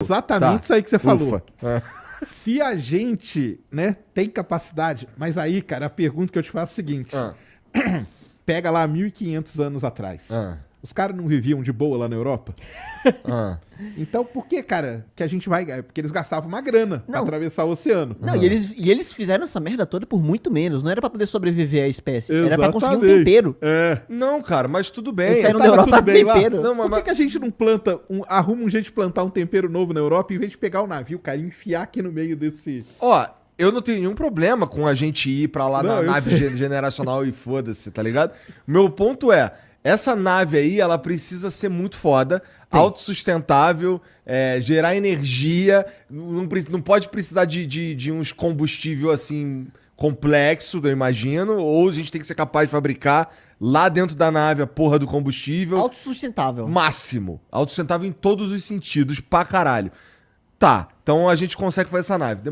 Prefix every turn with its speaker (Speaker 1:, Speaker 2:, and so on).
Speaker 1: Exatamente tá. isso aí que você falou. É. Se a gente, né, tem capacidade, mas aí, cara, a pergunta que eu te faço é a seguinte: é. pega lá 1500 anos atrás. É. Os caras não viviam de boa lá na Europa? ah. Então, por que, cara, que a gente vai. É, porque eles gastavam uma grana não. pra atravessar o oceano. Não, uhum. e, ah. eles, e eles fizeram essa merda
Speaker 2: toda por muito menos. Não era pra poder sobreviver à espécie. Exatamente. Era pra conseguir um tempero. É. Não, cara, mas tudo bem. Eles saíram da Europa tempero.
Speaker 1: Não, mas, por que, que, a gente não planta. Um, arruma um jeito de plantar um tempero novo na Europa em vez de pegar o navio, cara, e enfiar aqui no meio desse.
Speaker 3: Ó, eu não tenho nenhum problema com a gente ir pra lá não, na nave sei. generacional e foda-se, tá ligado? Meu ponto é essa nave aí, ela precisa ser muito foda, Sim. autossustentável, é, gerar energia, não, não pode precisar de, de, de uns combustível assim complexo, eu imagino, ou a gente tem que ser capaz de fabricar lá dentro da nave a porra do combustível. Autossustentável. Máximo. Autossustentável em todos os sentidos, pra caralho. Tá, então a gente consegue fazer essa nave.